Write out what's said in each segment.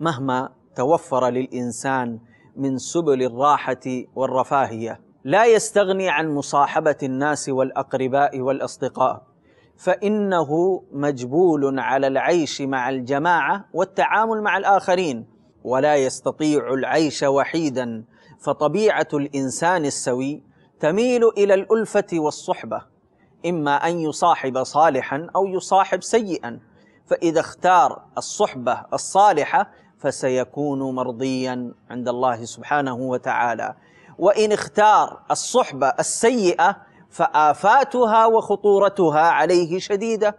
مهما توفر للانسان من سبل الراحه والرفاهيه لا يستغني عن مصاحبه الناس والاقرباء والاصدقاء فانه مجبول على العيش مع الجماعه والتعامل مع الاخرين ولا يستطيع العيش وحيدا فطبيعه الانسان السوي تميل الى الالفه والصحبه اما ان يصاحب صالحا او يصاحب سيئا فاذا اختار الصحبه الصالحه فسيكون مرضيا عند الله سبحانه وتعالى وان اختار الصحبه السيئه فافاتها وخطورتها عليه شديده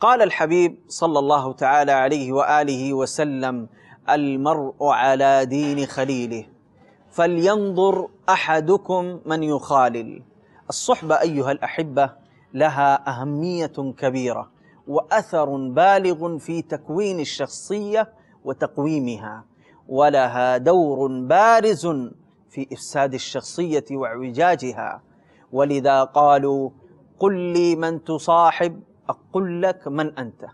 قال الحبيب صلى الله تعالى عليه واله وسلم المرء على دين خليله فلينظر احدكم من يخالل الصحبه ايها الاحبه لها اهميه كبيره واثر بالغ في تكوين الشخصيه وتقويمها ولها دور بارز في إفساد الشخصية واعوجاجها ولذا قالوا قل لي من تصاحب أقل لك من أنت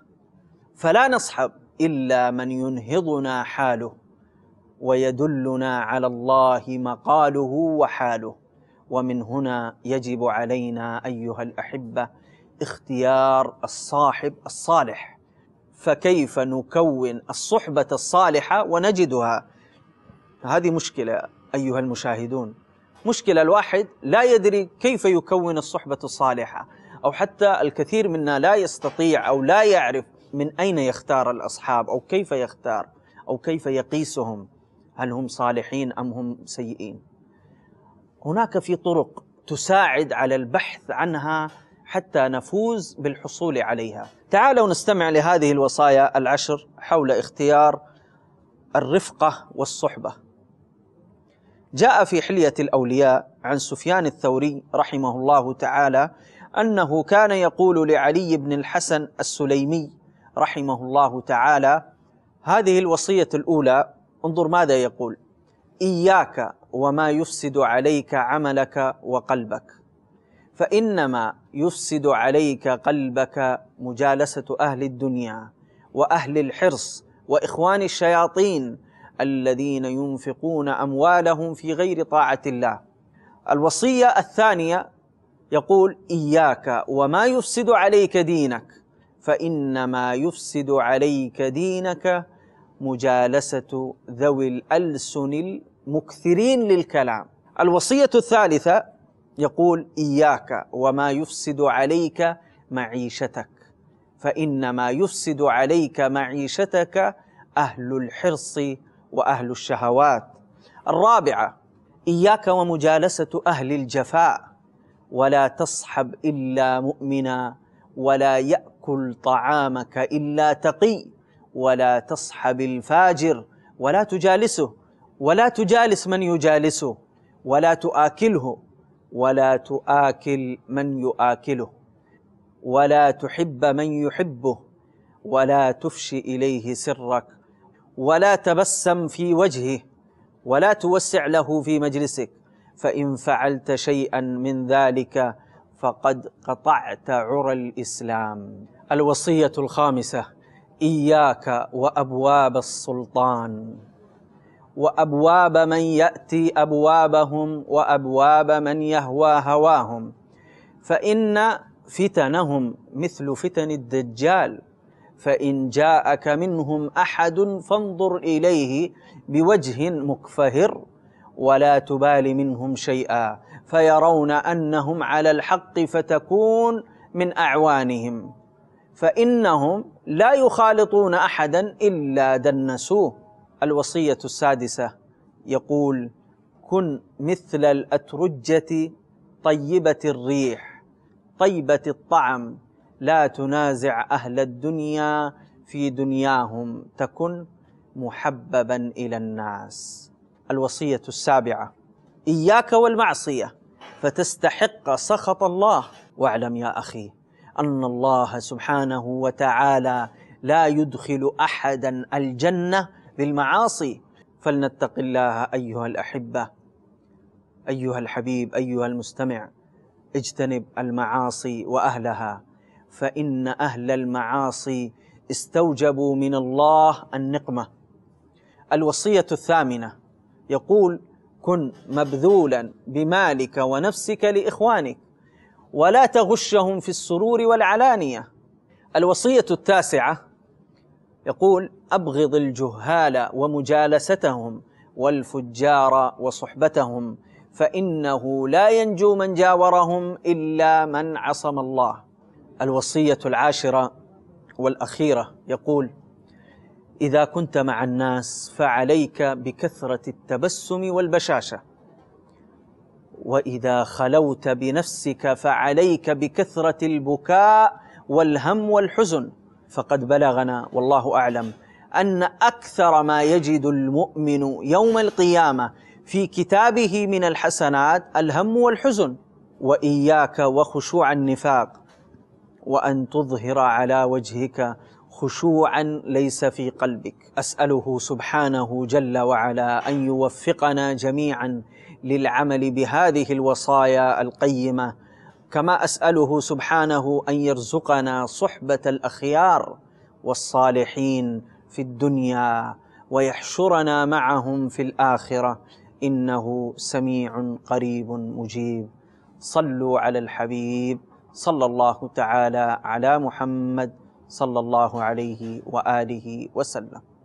فلا نصحب إلا من ينهضنا حاله ويدلنا على الله مقاله وحاله ومن هنا يجب علينا أيها الأحبة اختيار الصاحب الصالح فكيف نكون الصحبة الصالحة ونجدها هذه مشكلة أيها المشاهدون مشكلة الواحد لا يدري كيف يكون الصحبة الصالحة أو حتى الكثير منا لا يستطيع أو لا يعرف من أين يختار الأصحاب أو كيف يختار أو كيف يقيسهم هل هم صالحين أم هم سيئين هناك في طرق تساعد على البحث عنها حتى نفوز بالحصول عليها تعالوا نستمع لهذه الوصايا العشر حول اختيار الرفقة والصحبة جاء في حلية الأولياء عن سفيان الثوري رحمه الله تعالى أنه كان يقول لعلي بن الحسن السليمي رحمه الله تعالى هذه الوصية الأولى انظر ماذا يقول إياك وما يفسد عليك عملك وقلبك فانما يفسد عليك قلبك مجالسه اهل الدنيا واهل الحرص واخوان الشياطين الذين ينفقون اموالهم في غير طاعه الله الوصيه الثانيه يقول اياك وما يفسد عليك دينك فانما يفسد عليك دينك مجالسه ذوي الالسن المكثرين للكلام الوصيه الثالثه يقول إياك وما يفسد عليك معيشتك فإنما يفسد عليك معيشتك أهل الحرص وأهل الشهوات الرابعة إياك ومجالسة أهل الجفاء ولا تصحب إلا مؤمنا ولا يأكل طعامك إلا تقي ولا تصحب الفاجر ولا تجالسه ولا تجالس من يجالسه ولا تآكله ولا تآكل من يآكله ولا تحب من يحبه ولا تفش اليه سرك ولا تبسم في وجهه ولا توسع له في مجلسك فان فعلت شيئا من ذلك فقد قطعت عرى الاسلام الوصيه الخامسه اياك وابواب السلطان وابواب من ياتي ابوابهم وابواب من يهوى هواهم فان فتنهم مثل فتن الدجال فان جاءك منهم احد فانظر اليه بوجه مكفهر ولا تبال منهم شيئا فيرون انهم على الحق فتكون من اعوانهم فانهم لا يخالطون احدا الا دنسوه الوصية السادسة يقول كن مثل الأترجة طيبة الريح طيبة الطعم لا تنازع أهل الدنيا في دنياهم تكن محببا إلى الناس الوصية السابعة إياك والمعصية فتستحق سخط الله واعلم يا أخي أن الله سبحانه وتعالى لا يدخل أحدا الجنة بالمعاصي فلنتق الله أيها الأحبة أيها الحبيب أيها المستمع اجتنب المعاصي وأهلها فإن أهل المعاصي استوجبوا من الله النقمة الوصية الثامنة يقول كن مبذولا بمالك ونفسك لإخوانك ولا تغشهم في السرور والعلانية الوصية التاسعة يقول أبغض الجهال ومجالستهم والفجار وصحبتهم فإنه لا ينجو من جاورهم إلا من عصم الله الوصية العاشرة والأخيرة يقول إذا كنت مع الناس فعليك بكثرة التبسم والبشاشة وإذا خلوت بنفسك فعليك بكثرة البكاء والهم والحزن فقد بلغنا والله اعلم ان اكثر ما يجد المؤمن يوم القيامه في كتابه من الحسنات الهم والحزن واياك وخشوع النفاق وان تظهر على وجهك خشوعا ليس في قلبك اساله سبحانه جل وعلا ان يوفقنا جميعا للعمل بهذه الوصايا القيمه كما اساله سبحانه ان يرزقنا صحبه الاخيار والصالحين في الدنيا ويحشرنا معهم في الاخره انه سميع قريب مجيب صلوا على الحبيب صلى الله تعالى على محمد صلى الله عليه واله وسلم